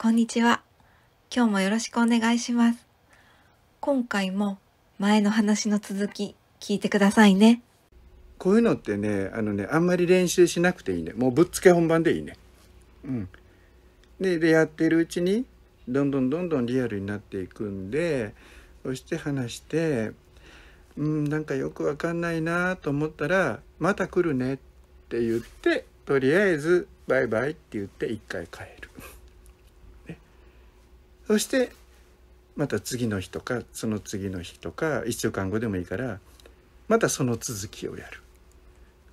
こんにちは。今日もよろしくお願いします。今回も前の話の続き聞いてくださいね。こういうのってね、あのね、あんまり練習しなくていいね。もうぶっつけ本番でいいね。うん。で、でやってるうちに、どんどんどんどんリアルになっていくんで、そして話して、うん、なんかよくわかんないなと思ったら、また来るねって言って、とりあえずバイバイって言って一回帰る。そしてまた次の日とかその次の日とか1週間後でもいいからまたその続きをやる、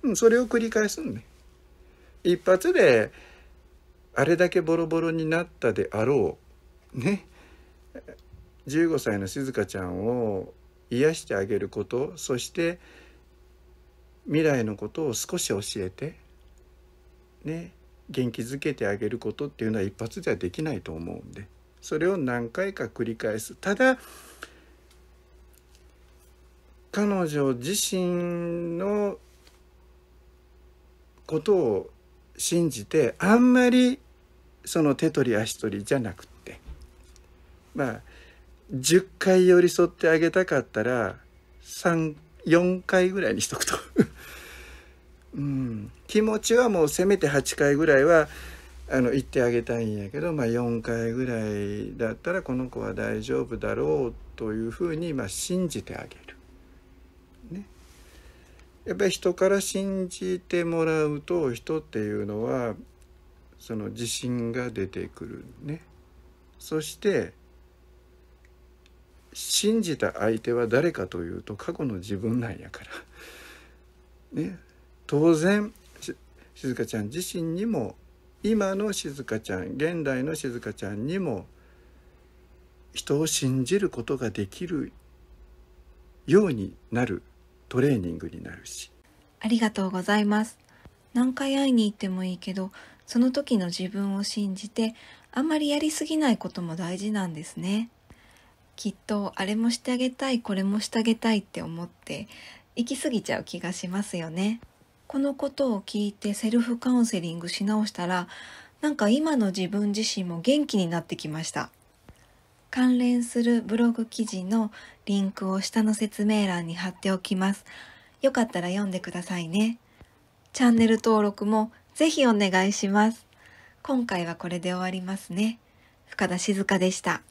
うん、それを繰り返すんね一発であれだけボロボロになったであろうね15歳の静香ちゃんを癒してあげることそして未来のことを少し教えてね元気づけてあげることっていうのは一発ではできないと思うんで。それを何回か繰り返すただ彼女自身のことを信じてあんまりその手取り足取りじゃなくってまあ10回寄り添ってあげたかったら34回ぐらいにしとくとうん気持ちはもうせめて8回ぐらいはあの言ってあげたいんやけど、まあ、4回ぐらいだったらこの子は大丈夫だろうというふうに、まあ、信じてあげる。ね。やっぱり人から信じてもらうと人っていうのはその自信が出てくるね。そして信じた相手は誰かというと過去の自分なんやから。ね。当然しずかちゃん自身にも今の静香ちゃん現代の静香ちゃんにも人を信じることができるようになるトレーニングになるしありがとうございます何回会いに行ってもいいけどその時の自分を信じてあんまりやりすぎないことも大事なんですねきっとあれもしてあげたいこれもしてあげたいって思って行き過ぎちゃう気がしますよねこのことを聞いてセルフカウンセリングし直したらなんか今の自分自身も元気になってきました関連するブログ記事のリンクを下の説明欄に貼っておきますよかったら読んでくださいねチャンネル登録もぜひお願いします今回はこれで終わりますね深田静香でした